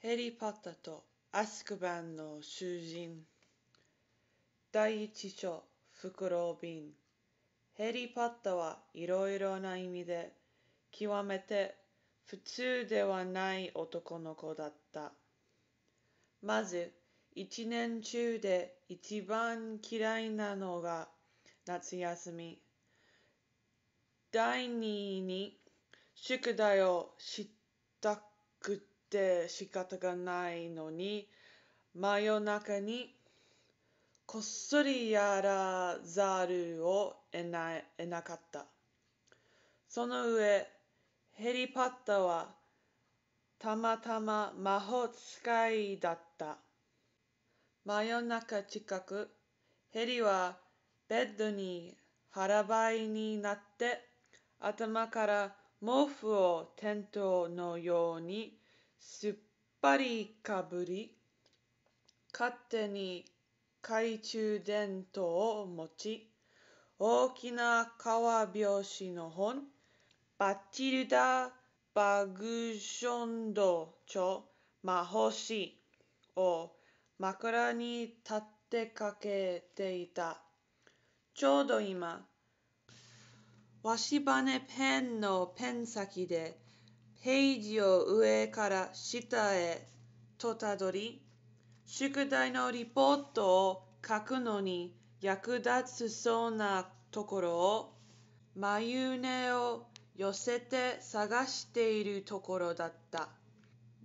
ヘリパッタとアスクバンの囚人第一章袋瓶ヘリパッタはいろいろな意味で極めて普通ではない男の子だったまず一年中で一番嫌いなのが夏休み第二に宿題をしたくてて仕方がないのに真夜中にこっそりやらざるを得な得なかった。その上、ヘリパッタはたまたま魔法使いだった。真夜中近く、ヘリはベッドに腹ばいになって頭から毛布をテントのようにすっぱりかぶり、勝手に懐中電灯を持ち、大きな川拍子の本、バッチルダ・バグションドチョ・魔法師を枕に立ってかけていた。ちょうど今、わしばねペンのペン先で平時を上から下へとたどり、宿題のリポートを書くのに役立つそうなところを、眉根を寄せて探しているところだった。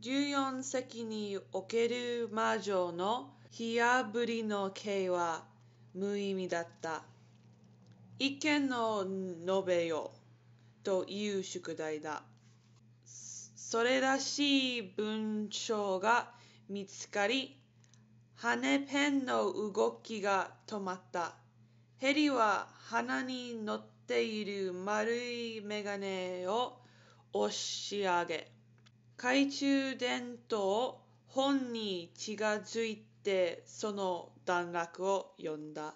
14席における魔女の火あぶりの刑は無意味だった。意見の述べよという宿題だ。それらしい文章が見つかり、羽ペンの動きが止まった。ヘリは鼻に乗っている丸いメガネを押し上げ、懐中電灯を本に近づいてその段落を読んだ。